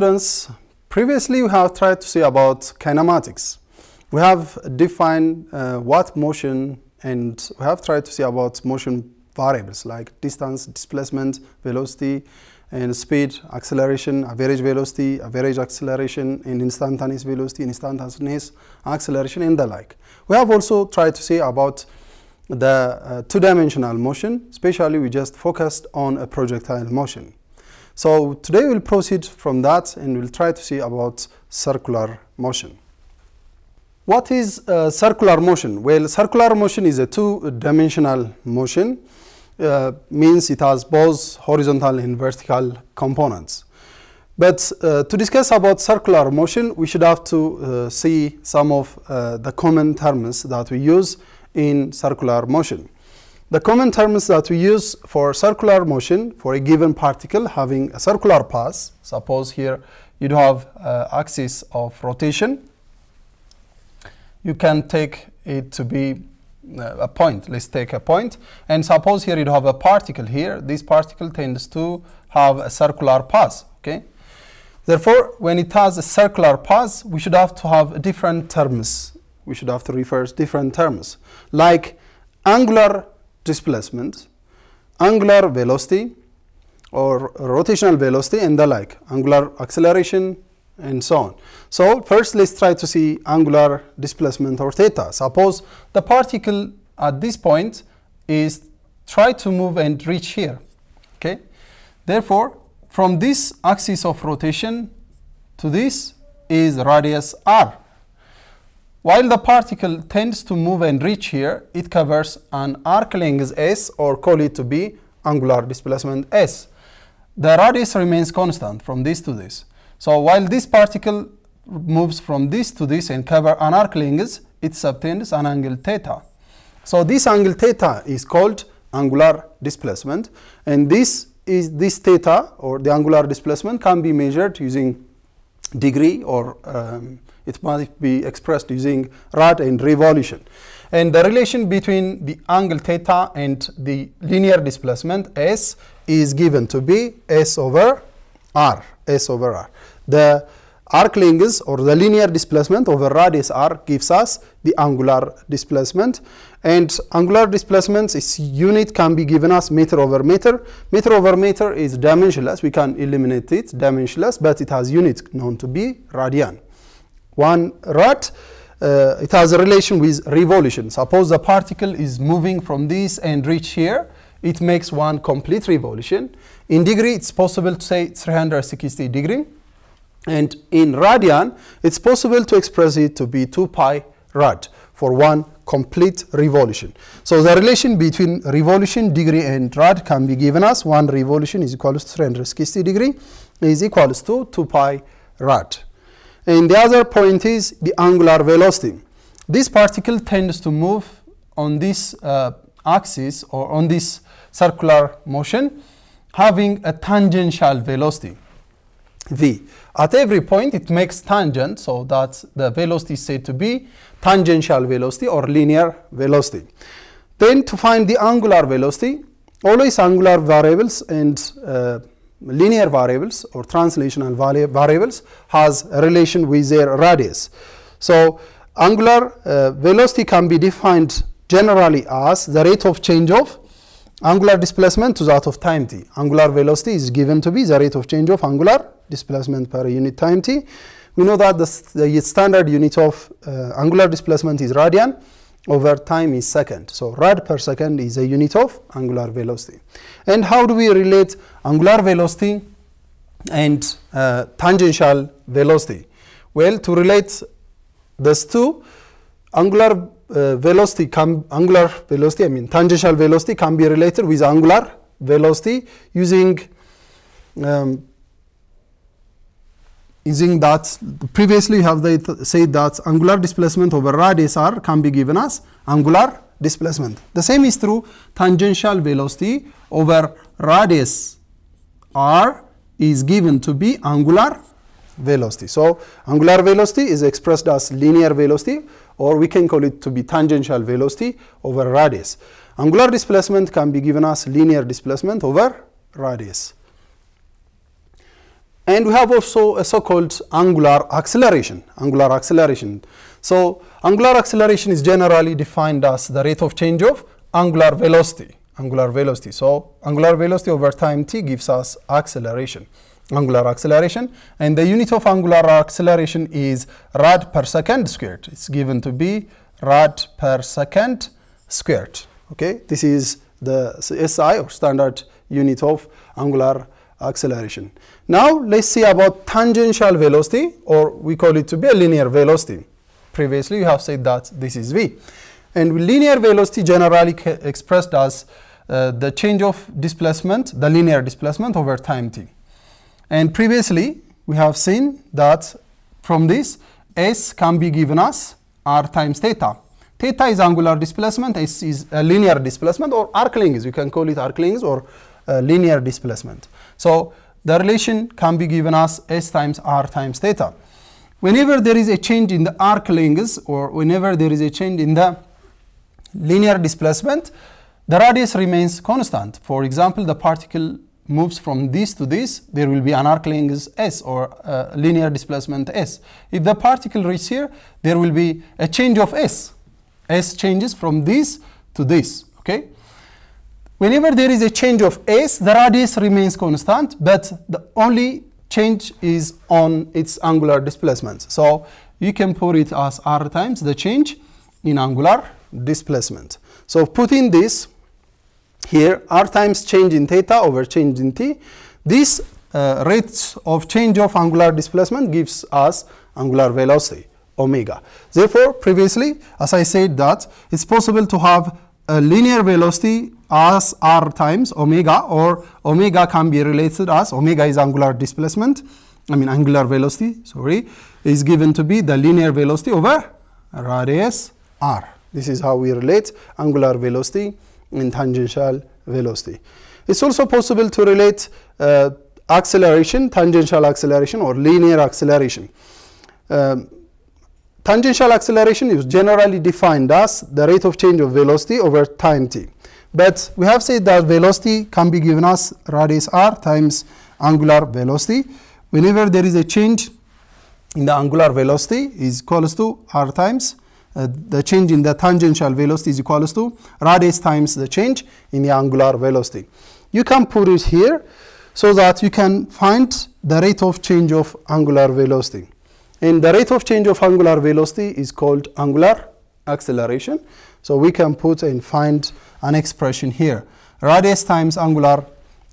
students, previously we have tried to see about kinematics. We have defined uh, what motion and we have tried to see about motion variables like distance, displacement, velocity, and speed, acceleration, average velocity, average acceleration, and instantaneous velocity, instantaneous acceleration, and the like. We have also tried to see about the uh, two-dimensional motion, especially we just focused on a projectile motion. So today we'll proceed from that and we'll try to see about circular motion. What is uh, circular motion? Well, circular motion is a two-dimensional motion, uh, means it has both horizontal and vertical components. But uh, to discuss about circular motion, we should have to uh, see some of uh, the common terms that we use in circular motion. The common terms that we use for circular motion for a given particle having a circular path, suppose here you do have uh, axis of rotation, you can take it to be uh, a point. Let's take a point. And suppose here you have a particle here. This particle tends to have a circular path. Okay. Therefore, when it has a circular path, we should have to have different terms. We should have to refer to different terms. Like angular displacement, angular velocity or rotational velocity and the like, angular acceleration and so on. So first let's try to see angular displacement or theta. Suppose the particle at this point is try to move and reach here, okay? Therefore, from this axis of rotation to this is radius r. While the particle tends to move and reach here, it covers an arc length s or call it to be angular displacement s. The radius remains constant from this to this. So while this particle moves from this to this and cover an arc length, it subtends an angle theta. So this angle theta is called angular displacement and this is this theta or the angular displacement can be measured using degree or um, it must be expressed using rad and revolution. And the relation between the angle theta and the linear displacement S is given to be S over R, S over R. The arc length or the linear displacement over radius r gives us the angular displacement and angular displacement its unit can be given as meter over meter meter over meter is dimensionless we can eliminate it dimensionless but it has unit known to be radian one rad uh, it has a relation with revolution suppose the particle is moving from this and reach here it makes one complete revolution in degree it's possible to say 360 degree and in radian it's possible to express it to be 2 pi rad for one complete revolution. So the relation between revolution, degree and rad can be given as one revolution is equal to 360 degree is equal to 2 pi rad. And the other point is the angular velocity. This particle tends to move on this uh, axis or on this circular motion having a tangential velocity v. At every point it makes tangent so that the velocity is said to be tangential velocity or linear velocity. Then to find the angular velocity always angular variables and uh, linear variables or translational variables has a relation with their radius. So angular uh, velocity can be defined generally as the rate of change of angular displacement to that of time t. Angular velocity is given to be the rate of change of angular displacement per unit time t. We know that the, the standard unit of uh, angular displacement is radian over time is second. So rad per second is a unit of angular velocity. And how do we relate angular velocity and uh, tangential velocity? Well, to relate these two, angular uh, velocity can angular velocity, I mean tangential velocity can be related with angular velocity using um, using that previously we have said that angular displacement over radius r can be given as angular displacement. The same is true tangential velocity over radius r is given to be angular velocity. So angular velocity is expressed as linear velocity or we can call it to be tangential velocity over radius. Angular displacement can be given as linear displacement over radius and we have also a so-called angular acceleration angular acceleration so angular acceleration is generally defined as the rate of change of angular velocity angular velocity so angular velocity over time t gives us acceleration angular acceleration and the unit of angular acceleration is rad per second squared it's given to be rad per second squared okay this is the SI or standard unit of angular acceleration now let's see about tangential velocity or we call it to be a linear velocity. Previously we have said that this is v. And linear velocity generally expressed as uh, the change of displacement, the linear displacement over time t. And previously we have seen that from this s can be given as r times theta. Theta is angular displacement, s is a linear displacement or arc length, you can call it arc length or uh, linear displacement. So the relation can be given as S times R times theta. Whenever there is a change in the arc length or whenever there is a change in the linear displacement, the radius remains constant. For example, the particle moves from this to this, there will be an arc length s or uh, linear displacement s. If the particle reaches here, there will be a change of s. s changes from this to this, okay? Whenever there is a change of s, the radius remains constant, but the only change is on its angular displacement. So you can put it as r times the change in angular displacement. So putting this here, r times change in theta over change in t, this uh, rates of change of angular displacement gives us angular velocity, omega. Therefore, previously, as I said that, it's possible to have a linear velocity as r times omega or omega can be related as omega is angular displacement I mean angular velocity sorry is given to be the linear velocity over radius r. This is how we relate angular velocity and tangential velocity. It's also possible to relate uh, acceleration, tangential acceleration or linear acceleration. Um, tangential acceleration is generally defined as the rate of change of velocity over time t. But we have said that velocity can be given as radius r times angular velocity. Whenever there is a change in the angular velocity is equals to r times uh, the change in the tangential velocity is equals to radius times the change in the angular velocity. You can put it here so that you can find the rate of change of angular velocity. And the rate of change of angular velocity is called angular acceleration. So we can put and find an expression here. Radius times angular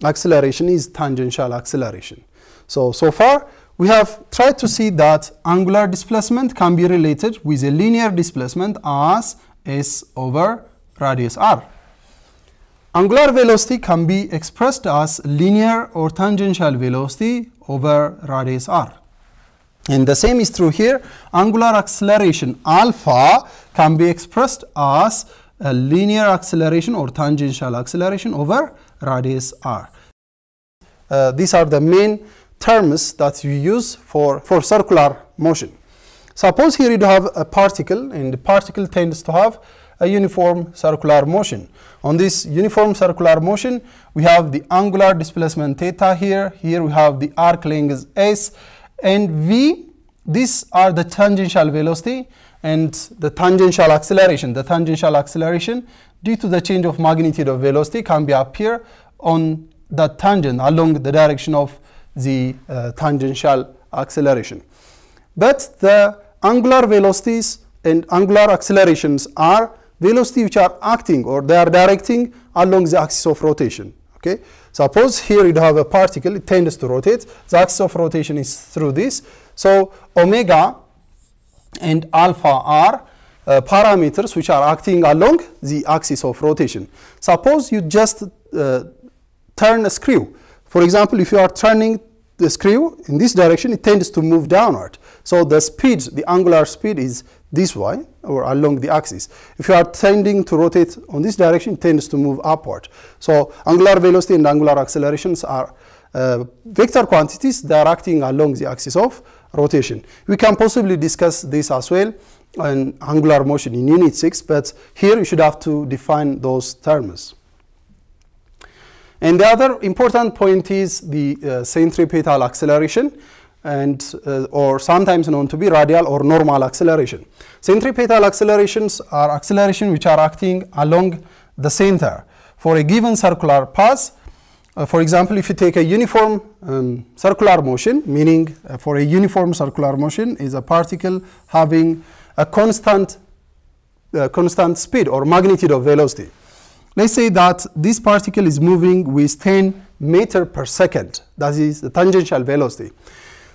acceleration is tangential acceleration. So, so far we have tried to see that angular displacement can be related with a linear displacement as s over radius r. Angular velocity can be expressed as linear or tangential velocity over radius r. And the same is true here. Angular acceleration alpha can be expressed as a linear acceleration or tangential acceleration over radius r. Uh, these are the main terms that you use for, for circular motion. Suppose here you have a particle and the particle tends to have a uniform circular motion. On this uniform circular motion, we have the angular displacement theta here. Here we have the arc length s and v these are the tangential velocity and the tangential acceleration the tangential acceleration due to the change of magnitude of velocity can be up here on that tangent along the direction of the uh, tangential acceleration but the angular velocities and angular accelerations are velocity which are acting or they are directing along the axis of rotation Okay, suppose here you have a particle, it tends to rotate, the axis of rotation is through this. So, omega and alpha are uh, parameters which are acting along the axis of rotation. Suppose you just uh, turn a screw. For example, if you are turning the screw in this direction, it tends to move downward. So, the speed, the angular speed is this way, or along the axis. If you are tending to rotate on this direction, it tends to move upward. So angular velocity and angular accelerations are uh, vector quantities that are acting along the axis of rotation. We can possibly discuss this as well in angular motion in unit 6, but here you should have to define those terms. And the other important point is the uh, centripetal acceleration and uh, or sometimes known to be radial or normal acceleration. Centripetal accelerations are acceleration which are acting along the center for a given circular path. Uh, for example, if you take a uniform um, circular motion, meaning uh, for a uniform circular motion is a particle having a constant, uh, constant speed or magnitude of velocity. Let's say that this particle is moving with 10 meter per second, that is the tangential velocity.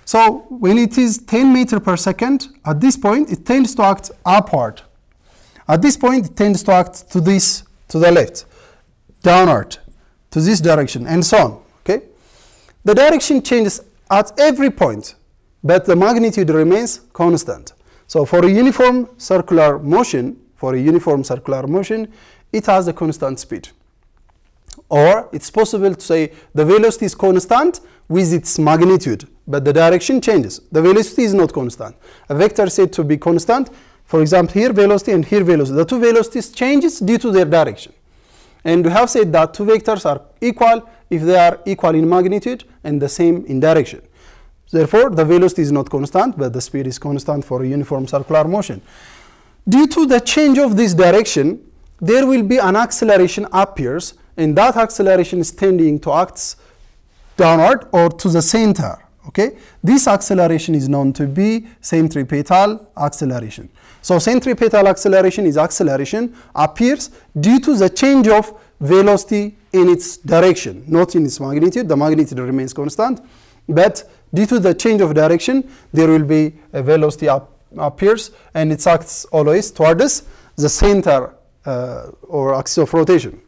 So when it is 10 meter per second, at this point, it tends to act upward. At this point, it tends to act to this, to the left, downward, to this direction, and so on, okay? The direction changes at every point, but the magnitude remains constant. So for a uniform circular motion, for a uniform circular motion, it has a constant speed. Or it's possible to say the velocity is constant with its magnitude but the direction changes. The velocity is not constant. A vector said to be constant, for example, here velocity and here velocity. The two velocities changes due to their direction. And we have said that two vectors are equal if they are equal in magnitude and the same in direction. Therefore, the velocity is not constant, but the speed is constant for uniform circular motion. Due to the change of this direction, there will be an acceleration appears, and that acceleration is tending to act downward or to the center. Okay, this acceleration is known to be centripetal acceleration. So centripetal acceleration is acceleration appears due to the change of velocity in its direction, not in its magnitude. The magnitude remains constant, but due to the change of direction, there will be a velocity up, appears and it acts always towards the center uh, or axis of rotation.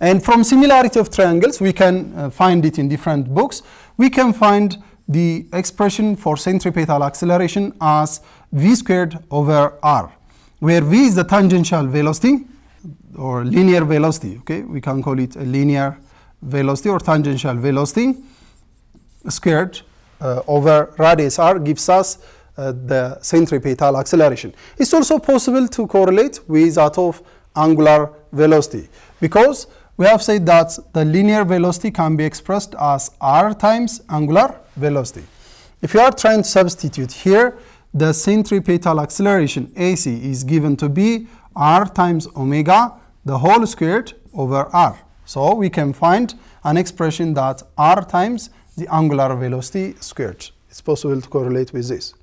And from similarity of triangles, we can uh, find it in different books we can find the expression for centripetal acceleration as v squared over r, where v is the tangential velocity or linear velocity. Okay, we can call it a linear velocity or tangential velocity squared uh, over radius r gives us uh, the centripetal acceleration. It's also possible to correlate with that of angular velocity because we have said that the linear velocity can be expressed as r times angular velocity. If you are trying to substitute here, the centripetal acceleration AC is given to be r times omega the whole squared over r. So we can find an expression that r times the angular velocity squared. It's possible to correlate with this.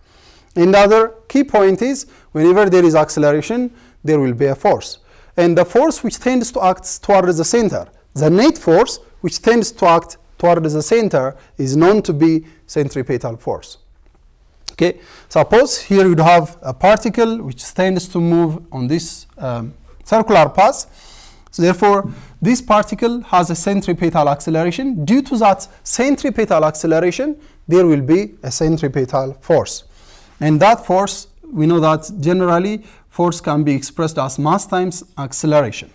Another key point is whenever there is acceleration, there will be a force and the force which tends to act towards the center. The net force which tends to act towards the center is known to be centripetal force. Okay, suppose here you have a particle which tends to move on this um, circular path. So therefore, this particle has a centripetal acceleration. Due to that centripetal acceleration, there will be a centripetal force. And that force, we know that generally force can be expressed as mass times acceleration.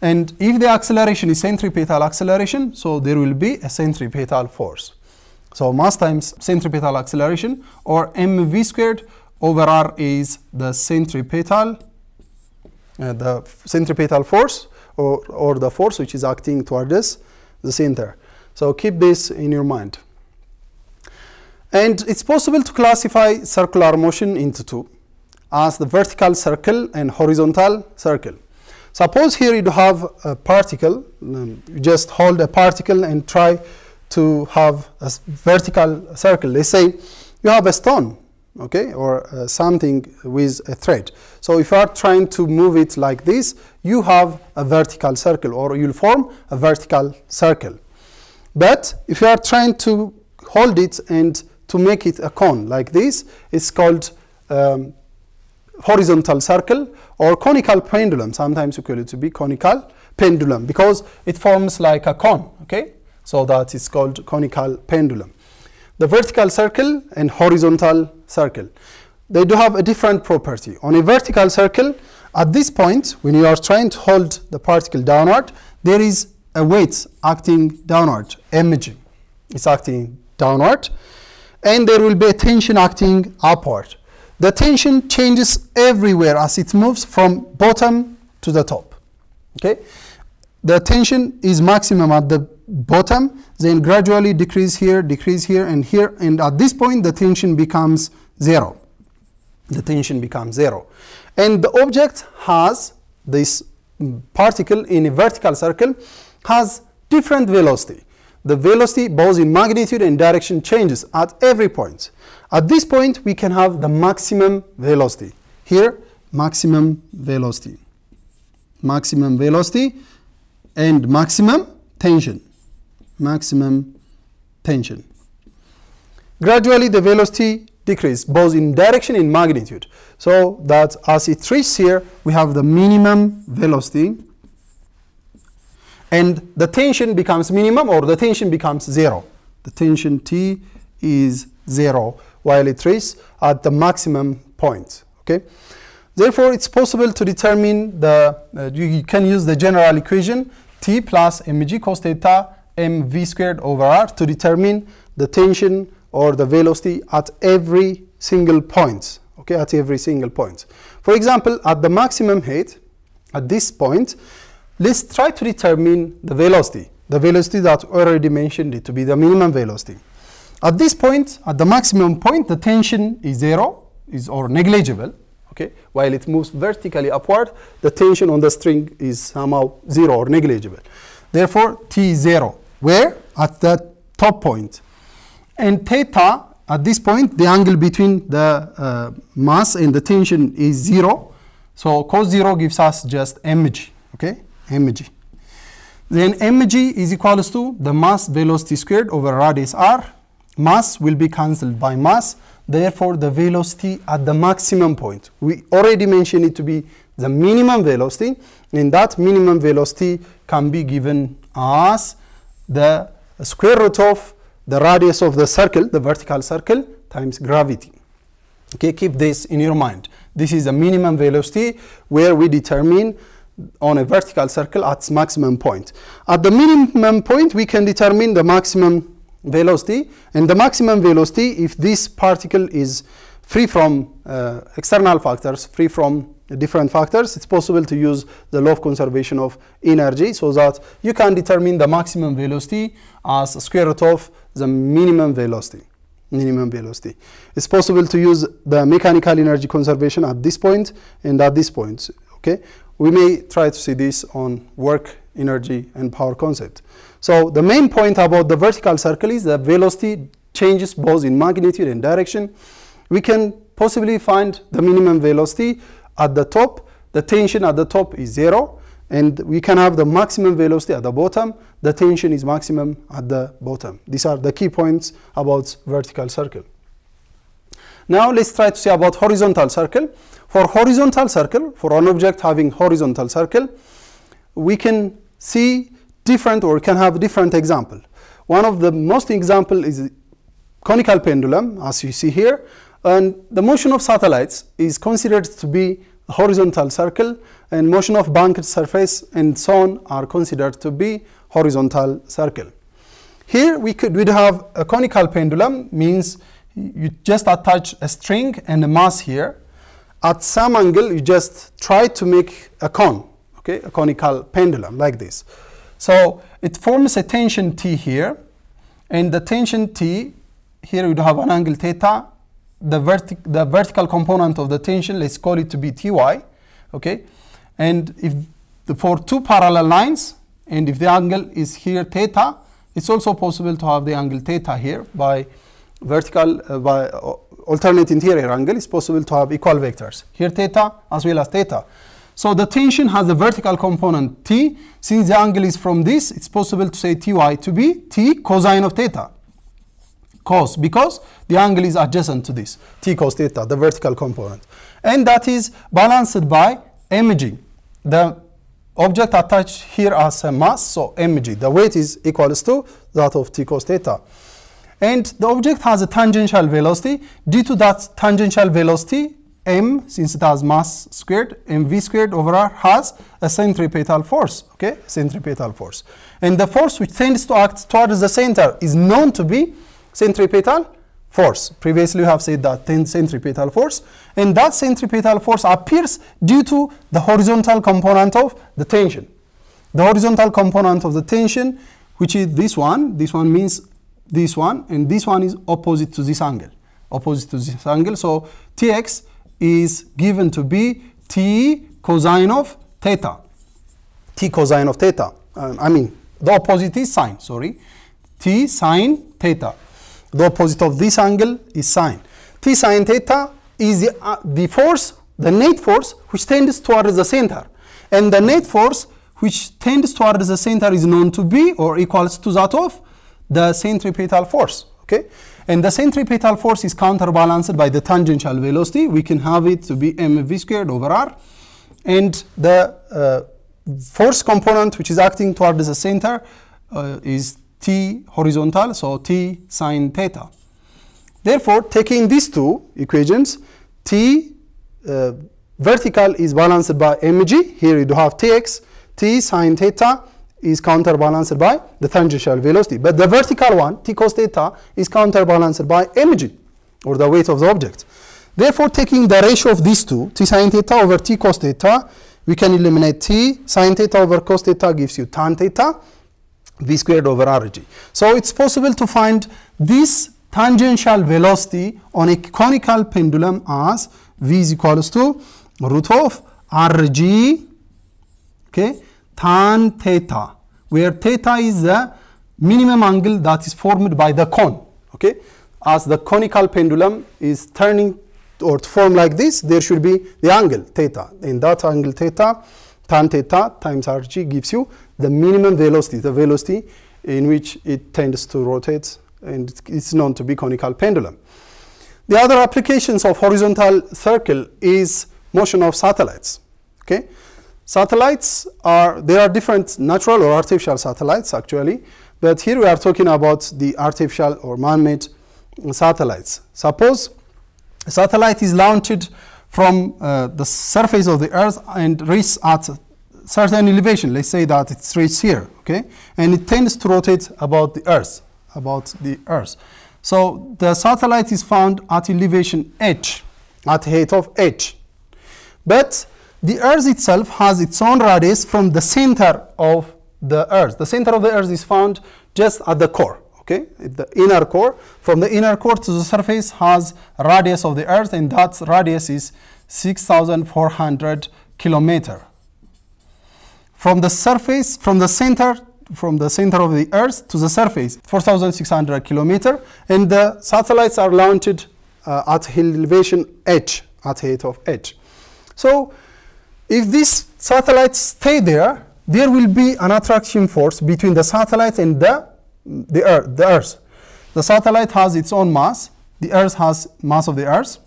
And if the acceleration is centripetal acceleration, so there will be a centripetal force. So mass times centripetal acceleration or mv squared over r is the centripetal uh, the centripetal force or, or the force which is acting towards the center. So keep this in your mind. And it's possible to classify circular motion into two as the vertical circle and horizontal circle. Suppose here you have a particle, um, you just hold a particle and try to have a vertical circle. Let's say you have a stone, okay, or uh, something with a thread. So if you are trying to move it like this, you have a vertical circle or you'll form a vertical circle. But if you are trying to hold it and to make it a cone like this, it's called um, horizontal circle or conical pendulum. Sometimes you call it to be conical pendulum because it forms like a cone, okay? So that is called conical pendulum. The vertical circle and horizontal circle. They do have a different property. On a vertical circle, at this point, when you are trying to hold the particle downward, there is a weight acting downward, mg. It's acting downward. And there will be a tension acting upward the tension changes everywhere as it moves from bottom to the top. Okay, the tension is maximum at the bottom, then gradually decrease here, decrease here, and here, and at this point the tension becomes zero. The tension becomes zero, and the object has this particle in a vertical circle has different velocity the velocity both in magnitude and direction changes at every point. At this point, we can have the maximum velocity. Here, maximum velocity. Maximum velocity and maximum tension. Maximum tension. Gradually, the velocity decreases both in direction and magnitude. So that as it reaches here, we have the minimum velocity and the tension becomes minimum or the tension becomes zero. The tension T is zero while it is at the maximum point. Okay. Therefore, it's possible to determine the, uh, you, you, can use the general equation T plus mg cos theta mv squared over r to determine the tension or the velocity at every single point. Okay, at every single point. For example, at the maximum height, at this point, let's try to determine the velocity, the velocity that already mentioned it to be the minimum velocity. At this point, at the maximum point, the tension is zero is or negligible, okay? While it moves vertically upward, the tension on the string is somehow zero or negligible. Therefore, T is zero, where? At the top point. And theta, at this point, the angle between the uh, mass and the tension is zero. So cos zero gives us just mg, mg. Then mg is equal to the mass velocity squared over radius r. Mass will be cancelled by mass. Therefore, the velocity at the maximum point. We already mentioned it to be the minimum velocity. And that minimum velocity can be given as the square root of the radius of the circle, the vertical circle, times gravity. Okay, keep this in your mind. This is the minimum velocity where we determine on a vertical circle at its maximum point. At the minimum point, we can determine the maximum velocity. And the maximum velocity, if this particle is free from uh, external factors, free from different factors, it's possible to use the law of conservation of energy so that you can determine the maximum velocity as square root of the minimum velocity minimum velocity. It's possible to use the mechanical energy conservation at this point and at this point, okay? We may try to see this on work, energy, and power concept. So the main point about the vertical circle is that velocity changes both in magnitude and direction. We can possibly find the minimum velocity at the top. The tension at the top is zero. And we can have the maximum velocity at the bottom. The tension is maximum at the bottom. These are the key points about vertical circle. Now let's try to see about horizontal circle. For horizontal circle, for an object having horizontal circle, we can see different or can have different example. One of the most example is conical pendulum, as you see here, and the motion of satellites is considered to be a horizontal circle, and motion of banked surface and so on are considered to be horizontal circle. Here we could we'd have a conical pendulum, means you just attach a string and a mass here. At some angle, you just try to make a cone, okay, a conical pendulum like this. So it forms a tension T here, and the tension T, here would have an angle theta, the, the vertical component of the tension, let's call it to be Ty, okay? And if the, for two parallel lines, and if the angle is here theta, it's also possible to have the angle theta here by vertical uh, by uh, alternate interior angle is possible to have equal vectors here theta as well as theta so the tension has a vertical component t since the angle is from this it's possible to say ty to be t cosine of theta cos because the angle is adjacent to this t cos theta the vertical component and that is balanced by mg the object attached here as a mass so mg the weight is equals to that of t cos theta and the object has a tangential velocity. Due to that tangential velocity, m, since it has mass squared, mv squared over r has a centripetal force, okay, centripetal force. And the force which tends to act towards the center is known to be centripetal force. Previously, we have said that centripetal force. And that centripetal force appears due to the horizontal component of the tension. The horizontal component of the tension, which is this one, this one means this one, and this one is opposite to this angle, opposite to this angle. So tx is given to be t cosine of theta, t cosine of theta. Um, I mean, the opposite is sine, sorry, t sine theta. The opposite of this angle is sine. t sine theta is the, uh, the force, the net force, which tends towards the center. And the net force, which tends towards the center, is known to be or equals to that of the centripetal force. Okay, and the centripetal force is counterbalanced by the tangential velocity. We can have it to be mv squared over r, and the uh, force component which is acting towards the center uh, is t horizontal, so t sine theta. Therefore, taking these two equations, t uh, vertical is balanced by mg. Here you do have tx, t sine theta is counterbalanced by the tangential velocity. But the vertical one, t cos theta, is counterbalanced by mg, or the weight of the object. Therefore, taking the ratio of these two, t sine theta over t cos theta, we can eliminate t sine theta over cos theta gives you tan theta, v squared over rg. So, it's possible to find this tangential velocity on a conical pendulum as v is equals to root of rg okay, tan theta where theta is the minimum angle that is formed by the cone. Okay, as the conical pendulum is turning or to form like this, there should be the angle theta. And that angle theta, tan theta times rg gives you the minimum velocity, the velocity in which it tends to rotate and it's known to be conical pendulum. The other applications of horizontal circle is motion of satellites. Okay, Satellites are, there are different natural or artificial satellites actually, but here we are talking about the artificial or man-made satellites. Suppose a satellite is launched from uh, the surface of the Earth and reaches at certain elevation. Let's say that it's reached here, okay? And it tends to rotate about the Earth, about the Earth. So the satellite is found at elevation h, at height of h. But the Earth itself has its own radius from the center of the Earth. The center of the Earth is found just at the core, okay? The inner core. From the inner core to the surface has radius of the Earth, and that radius is 6,400 kilometer. From the surface, from the center from the center of the Earth to the surface, 4,600 kilometer, and the satellites are launched uh, at elevation h, at height of h. So if this satellite stay there, there will be an attraction force between the satellite and the, the, earth, the Earth. The satellite has its own mass. The Earth has mass of the Earth.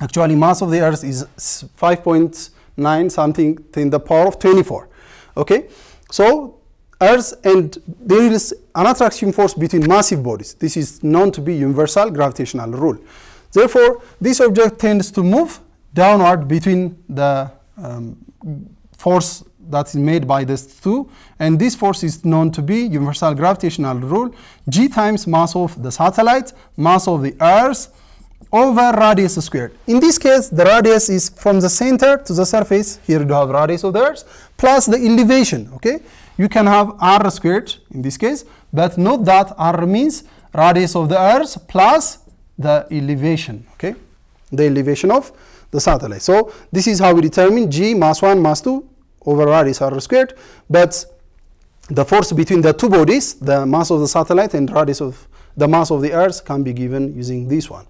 Actually, mass of the Earth is 5.9 something in the power of 24. Okay, so Earth and there is an attraction force between massive bodies. This is known to be universal gravitational rule. Therefore, this object tends to move downward between the um, force that is made by these two. And this force is known to be universal gravitational rule, g times mass of the satellite, mass of the Earth, over radius squared. In this case, the radius is from the center to the surface. Here you have radius of the Earth, plus the elevation, okay? You can have r squared in this case, but note that r means radius of the Earth plus the elevation, okay? The elevation of the satellite. So this is how we determine G mass 1, mass 2 over R is R squared. But the force between the two bodies, the mass of the satellite and radius of the mass of the Earth can be given using this one.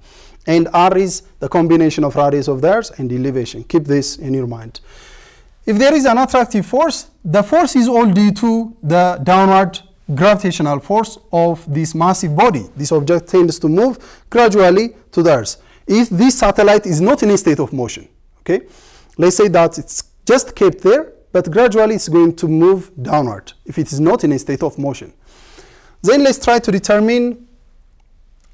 And R is the combination of radius of the Earth and elevation. Keep this in your mind. If there is an attractive force, the force is all due to the downward gravitational force of this massive body. This object tends to move gradually to the Earth if this satellite is not in a state of motion. Okay, let's say that it's just kept there, but gradually it's going to move downward if it is not in a state of motion. Then let's try to determine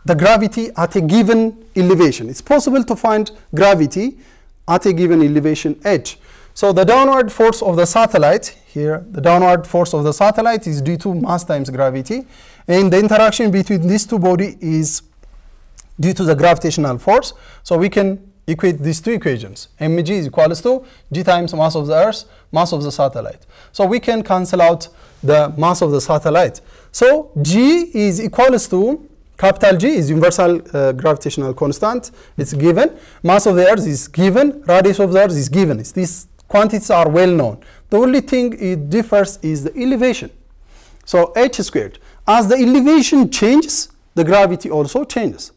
the gravity at a given elevation. It's possible to find gravity at a given elevation h. So the downward force of the satellite here, the downward force of the satellite is due to mass times gravity, and the interaction between these two bodies is due to the gravitational force. So we can equate these two equations. mg is equal to g times mass of the Earth, mass of the satellite. So we can cancel out the mass of the satellite. So g is equal to capital G is universal uh, gravitational constant. It's given. Mass of the Earth is given. Radius of the Earth is given. It's these quantities are well known. The only thing it differs is the elevation. So h squared. As the elevation changes, the gravity also changes.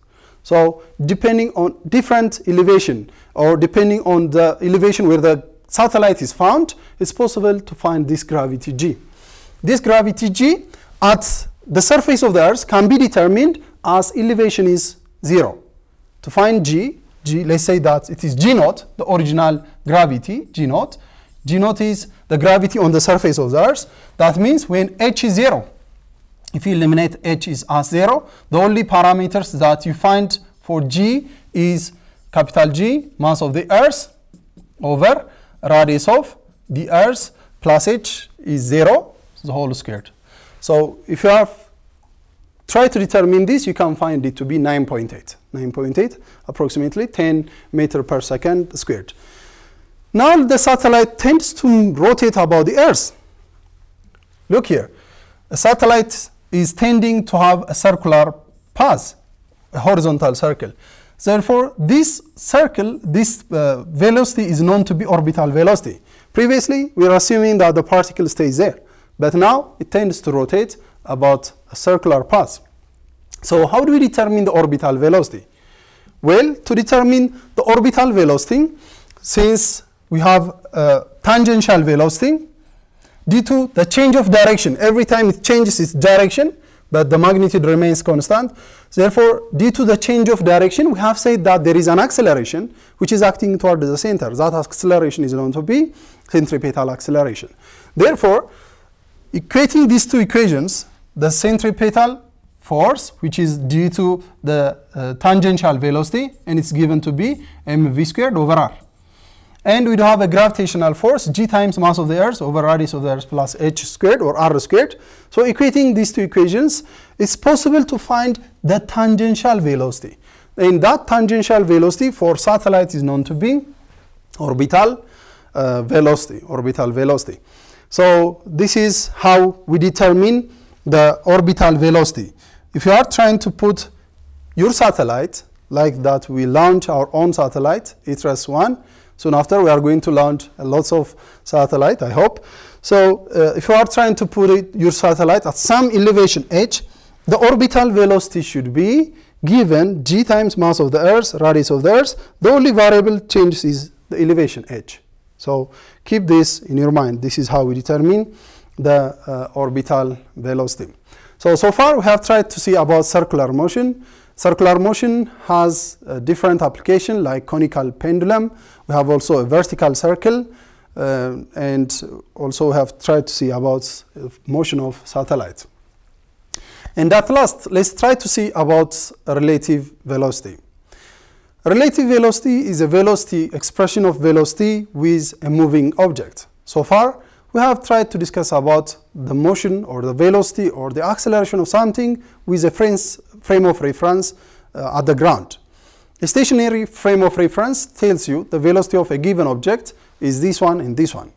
So depending on different elevation or depending on the elevation where the satellite is found, it's possible to find this gravity G. This gravity G at the surface of the Earth can be determined as elevation is zero. To find G, G, let's say that it is G naught, the original gravity, G naught. G naught is the gravity on the surface of the Earth. That means when H is zero, if you eliminate h is r0, the only parameters that you find for G is capital G, mass of the Earth, over radius of the Earth plus h is 0, the whole squared. So if you have try to determine this, you can find it to be 9.8, 9.8, approximately 10 meter per second squared. Now the satellite tends to rotate about the Earth. Look here, a satellite is tending to have a circular path, a horizontal circle. Therefore, this circle, this uh, velocity is known to be orbital velocity. Previously, we were assuming that the particle stays there, but now it tends to rotate about a circular path. So how do we determine the orbital velocity? Well, to determine the orbital velocity, since we have tangential velocity, due to the change of direction. Every time it changes its direction, but the magnitude remains constant. Therefore, due to the change of direction, we have said that there is an acceleration which is acting toward the center. That acceleration is known to be centripetal acceleration. Therefore, equating these two equations, the centripetal force, which is due to the uh, tangential velocity, and it's given to be mv squared over r. And we do have a gravitational force, g times mass of the Earth over radius of the Earth plus h squared or r squared. So equating these two equations, it's possible to find the tangential velocity. And that tangential velocity for satellites is known to be orbital uh, velocity, orbital velocity. So this is how we determine the orbital velocity. If you are trying to put your satellite, like that we launch our own satellite, ITRAS-1, soon after. We are going to launch lots of satellite, I hope. So uh, if you are trying to put it, your satellite at some elevation h, the orbital velocity should be given g times mass of the Earth, radius of the Earth. The only variable change is the elevation h. So keep this in your mind. This is how we determine the uh, orbital velocity. So, so far we have tried to see about circular motion. Circular motion has different application like conical pendulum. We have also a vertical circle uh, and also have tried to see about uh, motion of satellite. And at last, let's try to see about relative velocity. Relative velocity is a velocity expression of velocity with a moving object. So far, we have tried to discuss about the motion or the velocity or the acceleration of something with a frame of reference uh, at the ground. A stationary frame of reference tells you the velocity of a given object is this one and this one.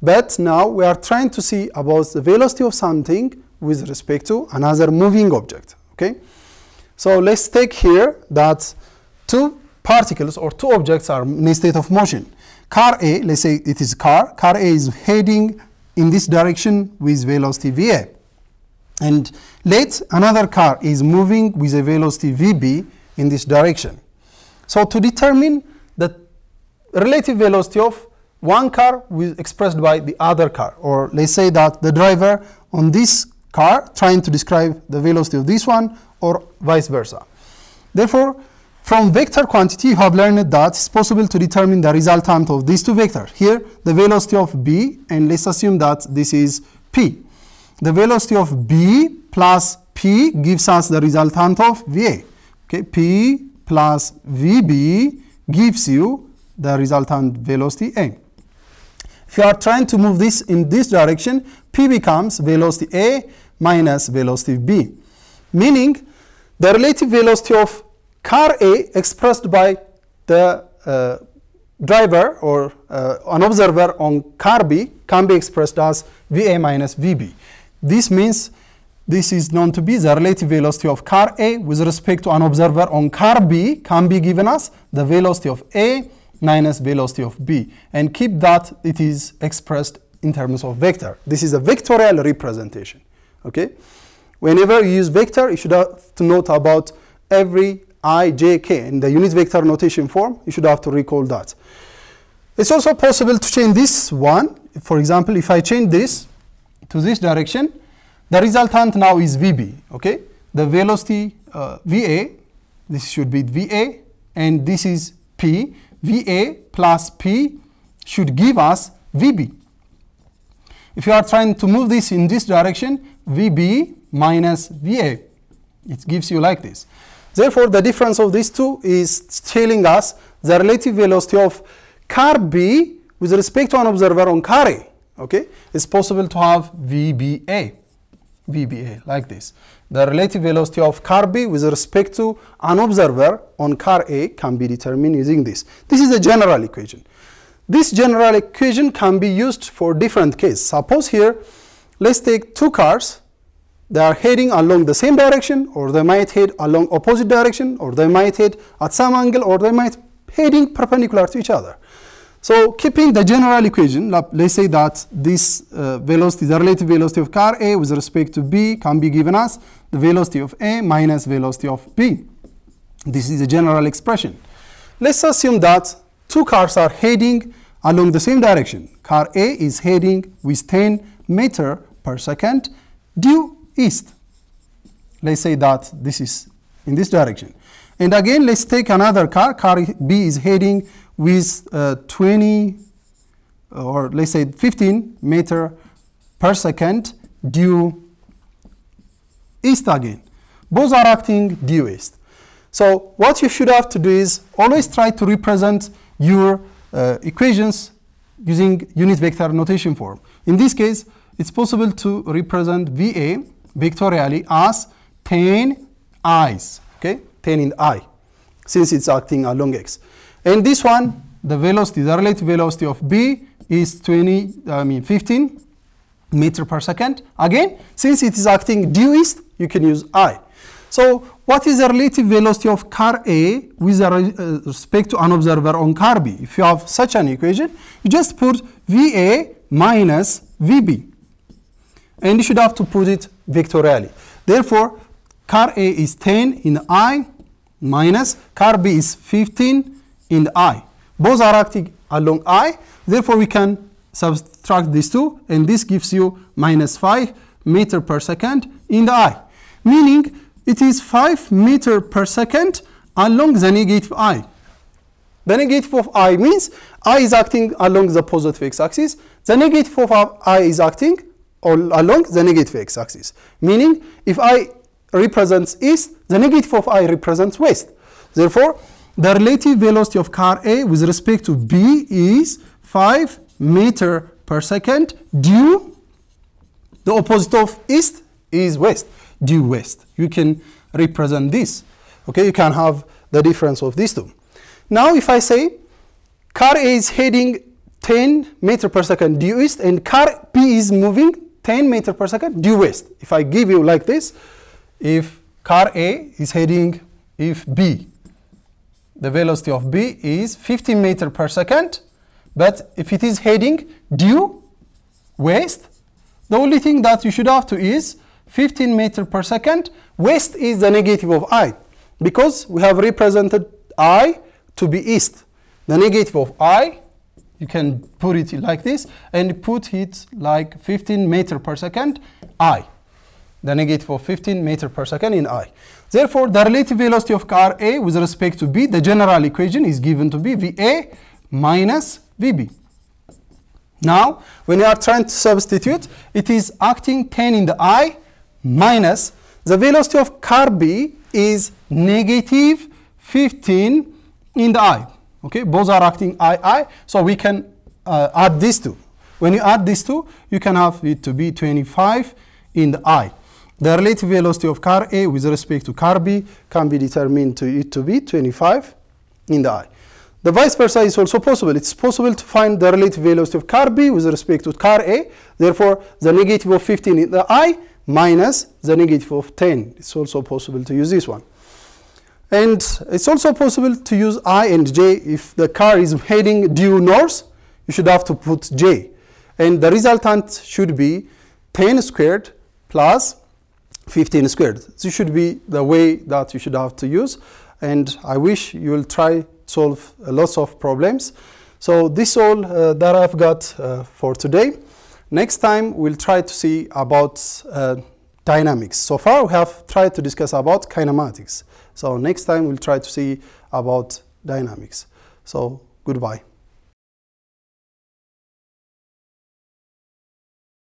But now we are trying to see about the velocity of something with respect to another moving object. Okay, so let's take here that two particles or two objects are in a state of motion. Car A, let's say it is car. Car A is heading in this direction with velocity VA. And let another car is moving with a velocity Vb in this direction. So to determine the relative velocity of one car with expressed by the other car, or let's say that the driver on this car trying to describe the velocity of this one or vice versa. Therefore, from vector quantity, you have learned that it's possible to determine the resultant of these two vectors. Here, the velocity of b, and let's assume that this is p the velocity of B plus P gives us the resultant of VA. Okay, P plus VB gives you the resultant velocity A. If you are trying to move this in this direction, P becomes velocity A minus velocity B, meaning the relative velocity of car A expressed by the uh, driver or uh, an observer on car B can be expressed as VA minus VB. This means this is known to be the relative velocity of car A with respect to an observer on car B can be given as the velocity of A minus velocity of B. And keep that it is expressed in terms of vector. This is a vectorial representation, okay? Whenever you use vector, you should have to note about every i, j, k. In the unit vector notation form, you should have to recall that. It's also possible to change this one. For example, if I change this, to this direction, the resultant now is Vb, okay? The velocity uh, Va, this should be Va, and this is P. Va plus P should give us Vb. If you are trying to move this in this direction, Vb minus Va, it gives you like this. Therefore, the difference of these two is telling us the relative velocity of car B with respect to an observer on car A okay, it's possible to have VBA, VBA like this. The relative velocity of car B with respect to an observer on car A can be determined using this. This is a general equation. This general equation can be used for different cases. Suppose here, let's take two cars. They are heading along the same direction or they might head along opposite direction or they might head at some angle or they might heading perpendicular to each other. So keeping the general equation, let's say that this uh, velocity, the relative velocity of car A with respect to B can be given as the velocity of A minus velocity of B. This is a general expression. Let's assume that two cars are heading along the same direction. Car A is heading with 10 meter per second due east. Let's say that this is in this direction. And again, let's take another car. Car B is heading with uh, 20 or let's say 15 meter per second due east again. Both are acting due east. So what you should have to do is always try to represent your uh, equations using unit vector notation form. In this case, it's possible to represent VA vectorially as 10 i, okay? 10 in I, since it's acting along X. And this one, the velocity, the relative velocity of B is 20, I mean 15 meter per second. Again, since it is acting due east, you can use I. So what is the relative velocity of car A with uh, respect to an observer on car B? If you have such an equation, you just put VA minus VB. And you should have to put it vectorially. Therefore, car A is 10 in I minus car B is 15 in i, Both are acting along i, therefore we can subtract these two, and this gives you minus 5 meter per second in the i, meaning it is 5 meter per second along the negative i. The negative of i means i is acting along the positive x-axis. The negative of i is acting along the negative x-axis, meaning if i represents east, the negative of i represents west. Therefore, the relative velocity of car A with respect to B is 5 meter per second due the opposite of east is west due west you can represent this okay you can have the difference of these two now if i say car a is heading 10 meter per second due east and car b is moving 10 meter per second due west if i give you like this if car a is heading if b the velocity of B is 15 meter per second. But if it is heading due west, the only thing that you should have to is 15 meter per second. West is the negative of I because we have represented I to be east. The negative of I, you can put it like this and put it like 15 meter per second I. The negative of 15 meter per second in I. Therefore, the relative velocity of car A with respect to B, the general equation is given to be VA minus VB. Now, when you are trying to substitute, it is acting 10 in the I minus the velocity of car B is negative 15 in the I. Okay, both are acting I, I, so we can uh, add these two. When you add these two, you can have it to be 25 in the I. The relative velocity of car A with respect to car B can be determined to, to be 25 in the i. The vice versa is also possible. It's possible to find the relative velocity of car B with respect to car A. Therefore, the negative of 15 in the I minus the negative of 10. It's also possible to use this one. And it's also possible to use I and J if the car is heading due north, you should have to put J. And the resultant should be 10 squared plus 15 squared. This should be the way that you should have to use and I wish you will try solve lots of problems. So this all uh, that I've got uh, for today. Next time we'll try to see about uh, dynamics. So far we have tried to discuss about kinematics. So next time we'll try to see about dynamics. So goodbye.